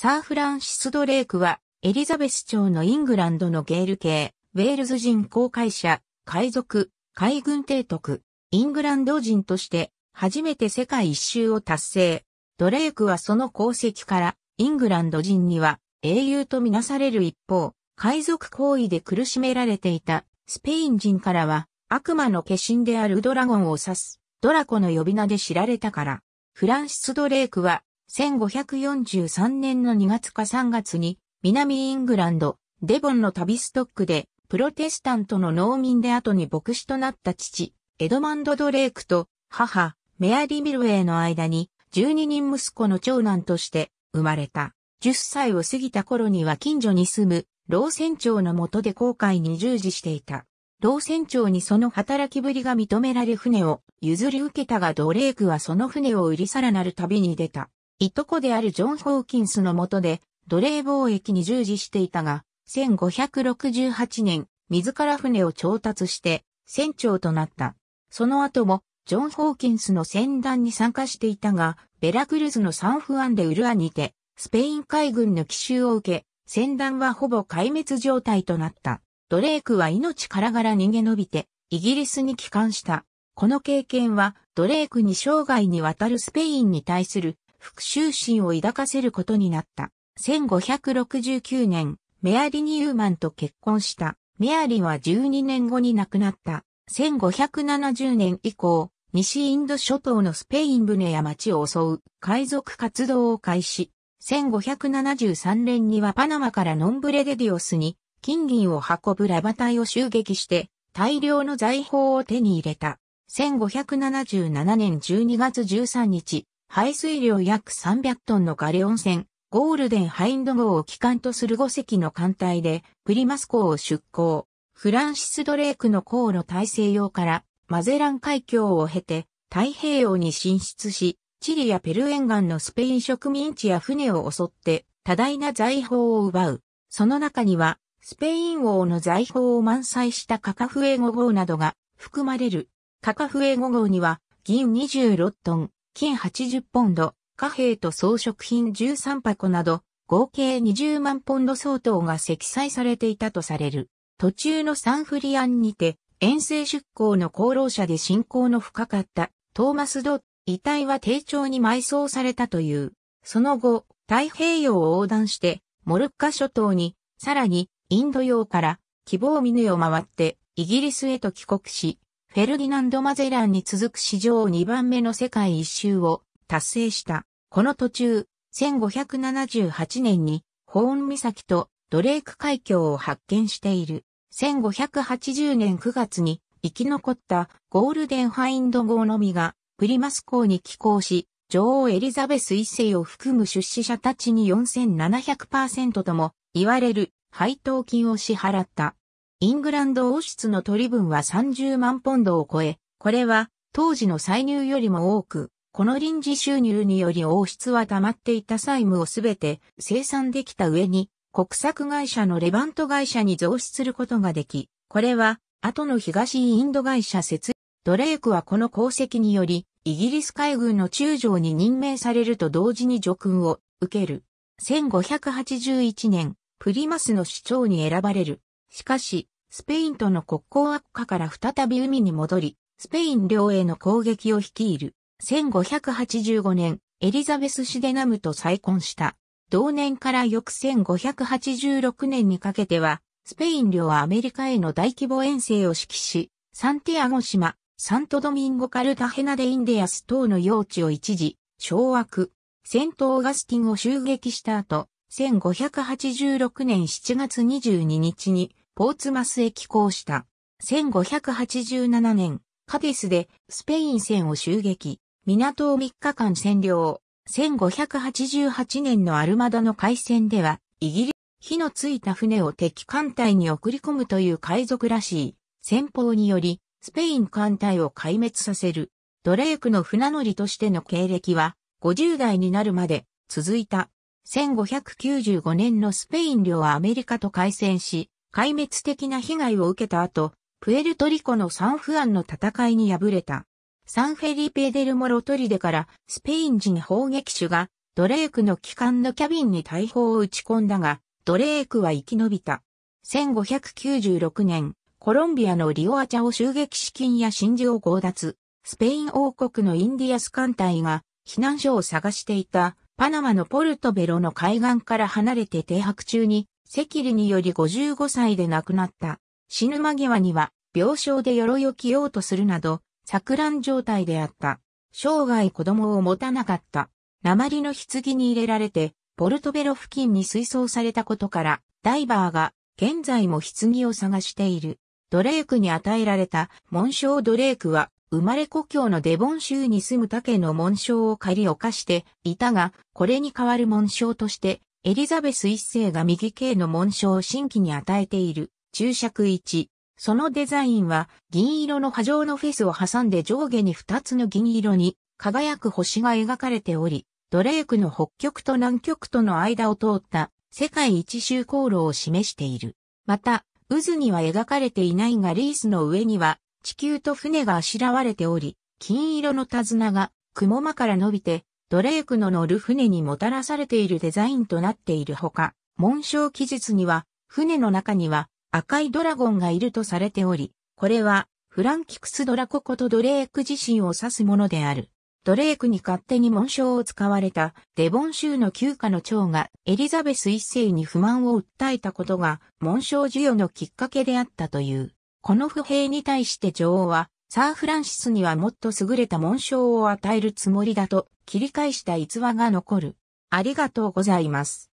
サー・フランシス・ドレークは、エリザベス朝のイングランドのゲール系、ウェールズ人公海者、海賊、海軍提督、イングランド人として、初めて世界一周を達成。ドレークはその功績から、イングランド人には英雄とみなされる一方、海賊行為で苦しめられていたスペイン人からは、悪魔の化身であるドラゴンを指す、ドラコの呼び名で知られたから、フランシス・ドレークは1543年の2月か3月に、南イングランド、デボンのタビストックで、プロテスタントの農民で後に牧師となった父、エドマンド・ドレイクと母、メアリー・ミルウェイの間に、12人息子の長男として生まれた。10歳を過ぎた頃には近所に住む、老船長の下で航海に従事していた。老船長にその働きぶりが認められ船を譲り受けたがドレイクはその船を売りさらなる旅に出た。いとこであるジョン・ホーキンスの下で奴隷貿易に従事していたが、1568年、自ら船を調達して船長となった。その後も、ジョン・ホーキンスの船団に参加していたが、ベラクルズのサンフアンでウルアにて、スペイン海軍の奇襲を受け、船団はほぼ壊滅状態となった。ドレークは命からがら逃げ延びて、イギリスに帰還した。この経験は、ドレークに生涯にわたるスペインに対する復讐心を抱かせることになった。1569年、メアリ・ニューマンと結婚した。メアリは12年後に亡くなった。1570年以降、西インド諸島のスペイン船や町を襲う海賊活動を開始。1573年にはパナマからノンブレデディオスに金銀を運ぶラバ隊を襲撃して大量の財宝を手に入れた。1577年12月13日、排水量約300トンのガレオン船、ゴールデンハインド号を機関とする5隻の艦隊で、プリマス港を出港。フランシス・ドレークの航路大西洋からマゼラン海峡を経て太平洋に進出し、チリやペルンガ岸のスペイン植民地や船を襲って多大な財宝を奪う。その中には、スペイン王の財宝を満載したカカフエゴ号などが含まれる。カカフエゴ号には銀26トン、金80ポンド、貨幣と装飾品13箱など、合計20万ポンド相当が積載されていたとされる。途中のサンフリアンにて、遠征出港の功労者で信仰の深かったトーマス・ドッ遺体は丁重に埋葬されたという。その後、太平洋を横断して、モルッカ諸島に、さらに、インド洋から、希望峰を回って、イギリスへと帰国し、フェルディナンド・マゼランに続く史上2番目の世界一周を達成した。この途中、1578年にホーン岬とドレーク海峡を発見している。1580年9月に生き残ったゴールデンハインド号のみがプリマス港に寄港し、女王エリザベス一世を含む出資者たちに4700%とも言われる配当金を支払った。イングランド王室の取り分は30万ポンドを超え、これは当時の歳入よりも多く、この臨時収入により王室は溜まっていた債務をすべて生産できた上に、国策会社のレバント会社に増資することができ、これは後の東インド会社設ドレイクはこの功績により、イギリス海軍の中将に任命されると同時に叙勲を受ける。1581年、プリマスの市長に選ばれる。しかし、スペインとの国交悪化から再び海に戻り、スペイン領への攻撃を率いる。1585年、エリザベス・シデナムと再婚した。同年から翌1586年にかけては、スペイン領はアメリカへの大規模遠征を指揮し、サンティアゴ島、サントドミンゴカルタヘナデ・インディアス等の用地を一時、掌握、セント・オーガスティンを襲撃した後、1586年7月22日にポーツマスへ寄港した。1587年、カディスでスペイン船を襲撃、港を3日間占領。1588年のアルマダの海戦では、イギリス、火のついた船を敵艦隊に送り込むという海賊らしい戦法により、スペイン艦隊を壊滅させる。ドレークの船乗りとしての経歴は、50代になるまで続いた。1595年のスペイン領はアメリカと海戦し、壊滅的な被害を受けた後、プエルトリコのサンフアンの戦いに敗れた。サンフェリペデルモロトリデからスペイン人砲撃手がドレークの機関のキャビンに大砲を打ち込んだが、ドレークは生き延びた。1596年、コロンビアのリオアチャを襲撃資金や真珠を強奪。スペイン王国のインディアス艦隊が避難所を探していたパナマのポルトベロの海岸から離れて停泊中に赤痢により55歳で亡くなった。死ぬ間際には、病床で鎧を着ようとするなど、錯乱状態であった。生涯子供を持たなかった。鉛の棺に入れられて、ポルトベロ付近に水槽されたことから、ダイバーが現在も棺を探している。ドレークに与えられた紋章ドレークは、生まれ故郷のデボン州に住む竹の紋章を借り犯していたが、これに代わる紋章として、エリザベス一世が右系の紋章を新規に与えている注釈1。そのデザインは銀色の波状のフェスを挟んで上下に2つの銀色に輝く星が描かれており、ドレークの北極と南極との間を通った世界一周航路を示している。また、渦には描かれていないがリースの上には地球と船があしらわれており、金色の手綱が雲間から伸びてドレークの乗る船にもたらされているデザインとなっているほか、紋章記述には、船の中には赤いドラゴンがいるとされており、これはフランキクス・ドラココとドレーク自身を指すものである。ドレークに勝手に紋章を使われたデボン州の旧家の長がエリザベス一世に不満を訴えたことが紋章授与のきっかけであったという。この不平に対して女王はサー・フランシスにはもっと優れた紋章を与えるつもりだと切り返した逸話が残る。ありがとうございます。